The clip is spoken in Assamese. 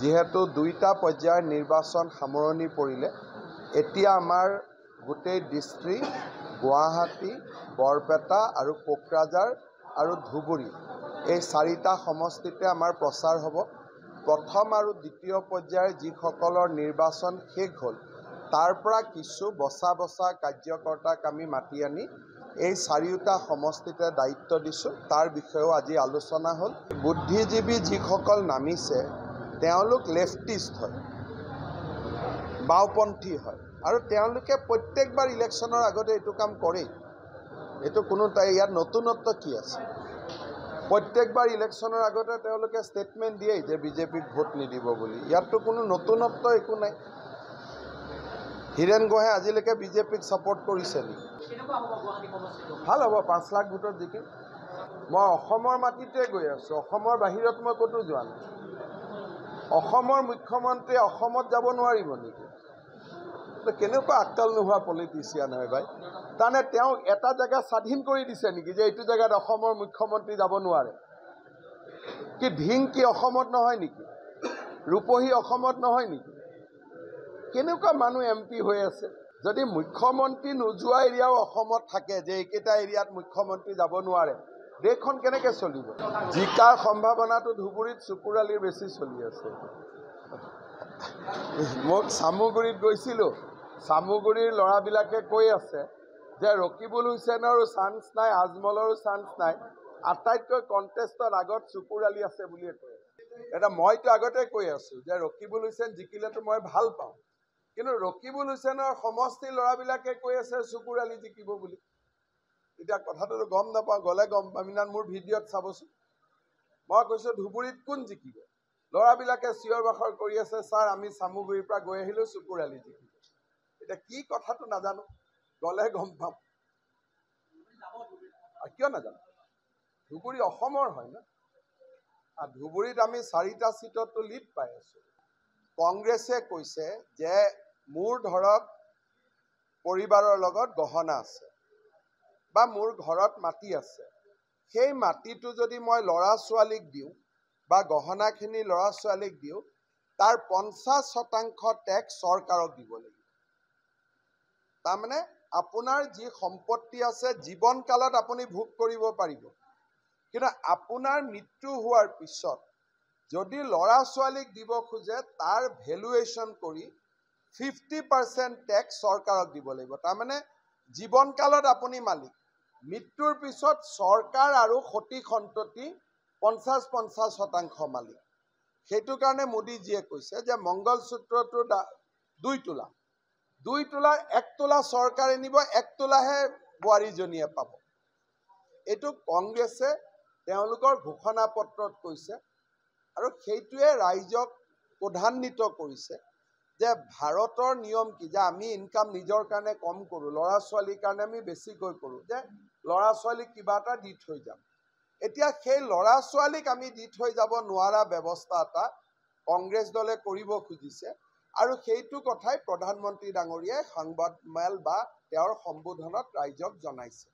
যিহেতু দুইটা পৰ্যায়ৰ নিৰ্বাচন সামৰণি পৰিলে এতিয়া আমাৰ গোটেই ডিষ্ট্ৰিক্ট গুৱাহাটী বৰপেটা আৰু কোকৰাঝাৰ আৰু ধুবুৰী এই চাৰিটা সমষ্টিতে আমাৰ প্ৰচাৰ হ'ব প্ৰথম আৰু দ্বিতীয় পৰ্যায়ৰ যিসকলৰ নিৰ্বাচন শেষ হ'ল তাৰ পৰা কিছু বচা বচা কাৰ্যকৰ্তাক আমি মাতি আনি এই চাৰিওটা সমষ্টিতে দায়িত্ব দিছোঁ তাৰ বিষয়েও আজি আলোচনা হ'ল বুদ্ধিজীৱী যিসকল নামিছে তেওঁলোক লেফটিষ্ট হয় বাওঁপন্থী হয় আৰু তেওঁলোকে প্ৰত্যেকবাৰ ইলেকশ্যনৰ আগতে এইটো কাম কৰেই এইটো কোনো তাই ইয়াৰ নতুনত্ব কি আছে প্ৰত্যেকবাৰ ইলেকশ্যনৰ আগতে তেওঁলোকে ষ্টেটমেণ্ট দিয়েই যে বিজেপিক ভোট নিদিব বুলি ইয়াততো কোনো নতুনত্ব একো নাই হীৰেণ গোহাঁই আজিলৈকে বিজেপিক ছাপৰ্ট কৰিছে নেকি ভাল হ'ব পাঁচ লাখ ভোটত জিকিম মই অসমৰ মাটিতে গৈ আছোঁ অসমৰ বাহিৰত মই ক'তো যোৱা নাই অসমৰ মুখ্যমন্ত্ৰীয়ে অসমত যাব নোৱাৰিব নেকি কেনেকুৱা আকাল নোহোৱা পলিটিচিয়ান হয় ভাই তাৰমানে তেওঁক এটা জেগা স্বাধীন কৰি দিছে নেকি যে এইটো জেগাত অসমৰ মুখ্যমন্ত্ৰী যাব নোৱাৰে কি ঢিংকি অসমত নহয় নেকি ৰূপহী অসমত নহয় নেকি কেনেকুৱা মানুহ এম পি হৈ আছে যদি মুখ্যমন্ত্ৰী নোযোৱা এৰিয়াও অসমত থাকে যে এইকেইটা এৰিয়াত মুখ্যমন্ত্ৰী যাব নোৱাৰে দেশখন কেনেকৈ চলিব জিকাৰ সম্ভাৱনাটো ধুবুৰীত চুকুৰালিৰ বেছি চলি আছে মই চামুগুৰিত গৈছিলোঁ চামুগুৰিৰ ল'ৰাবিলাকে কৈ আছে যে ৰকিবুল হুছেইনৰো চান্স নাই আজমলৰো চান্স নাই আটাইতকৈ কণ্টেষ্টত আগত চুকুৰালি আছে বুলিয়ে কয় এটা মইতো আগতে কৈ আছো যে ৰকিবুল হুছেইন জিকিলেতো মই ভাল পাওঁ কিন্তু ৰকিবুল হুছেইনৰ সমষ্টিৰ ল'ৰাবিলাকে কৈ আছে চুকুৰালি জিকিব বুলি এতিয়া কথাটোতো গম নাপাওঁ গ'লে গম পাম ইমান মোৰ ভিডিঅ'ত চাবচোন মই কৈছোঁ ধুবুৰীত কোন জিকিব ল'ৰাবিলাকে চিঞৰ বাখৰ কৰি আছে ছাৰ আমি চামুগুৰিৰ পৰা গৈ আহিলেও চুকুৰালি জিকিব এতিয়া কি কথাটো নাজানো গ'লে গম পাম কিয় নাজানো ধুবুৰী অসমৰ হয় ন ধুবুৰীত আমি চাৰিটা চিটতো লিড পাই আছো কংগ্ৰেছে কৈছে যে মোৰ ধৰক পৰিবাৰৰ লগত গহনা আছে বা মোৰ ঘৰত মাটি আছে সেই মাটিটো যদি মই ল'ৰা ছোৱালীক দিওঁ বা গহনাখিনি ল'ৰা ছোৱালীক দিওঁ তাৰ পঞ্চাছ শতাংশ টেক্স চৰকাৰক দিব লাগিব তাৰমানে আপোনাৰ যি সম্পত্তি আছে জীৱনকালত আপুনি ভোগ কৰিব পাৰিব কিন্তু আপোনাৰ মৃত্যু হোৱাৰ পিছত যদি ল'ৰা ছোৱালীক দিব খোজে তাৰ ভেলুৱেশ্যন কৰি ফিফটি পাৰ্চেণ্ট টেক্স চৰকাৰক দিব লাগিব তাৰমানে জীৱন কালত আপুনি মালিক মৃত্যুৰ পিছত চৰকাৰ আৰু সতী সন্ততি পঞ্চাছ পঞ্চাছ শতাংশ মালিক সেইটো কাৰণে মোদীজীয়ে কৈছে যে মংগলসূত্ৰটোৰ দুই তোলা দুই তোলাৰ এক তোলা চৰকাৰে নিব এক তোলাহে বোৱাৰীজনীয়ে পাব এইটো কংগ্ৰেছে তেওঁলোকৰ ঘোষণা পত্ৰত কৈছে আৰু সেইটোৱে ৰাইজক প্ৰধান্বিত কৰিছে যে ভাৰতৰ নিয়ম কি যে আমি ইনকাম নিজৰ কাৰণে কম কৰোঁ ল'ৰা ছোৱালীৰ কাৰণে আমি বেছিকৈ কৰোঁ যে ল'ৰা ছোৱালীক কিবা এটা দি থৈ যাম এতিয়া সেই ল'ৰা ছোৱালীক আমি দি থৈ যাব নোৱাৰা ব্যৱস্থা এটা কংগ্ৰেছ দলে কৰিব খুজিছে আৰু সেইটো কথাই প্ৰধানমন্ত্ৰী ডাঙৰীয়াই সংবাদ মেল বা তেওঁৰ সম্বোধনত ৰাইজক জনাইছে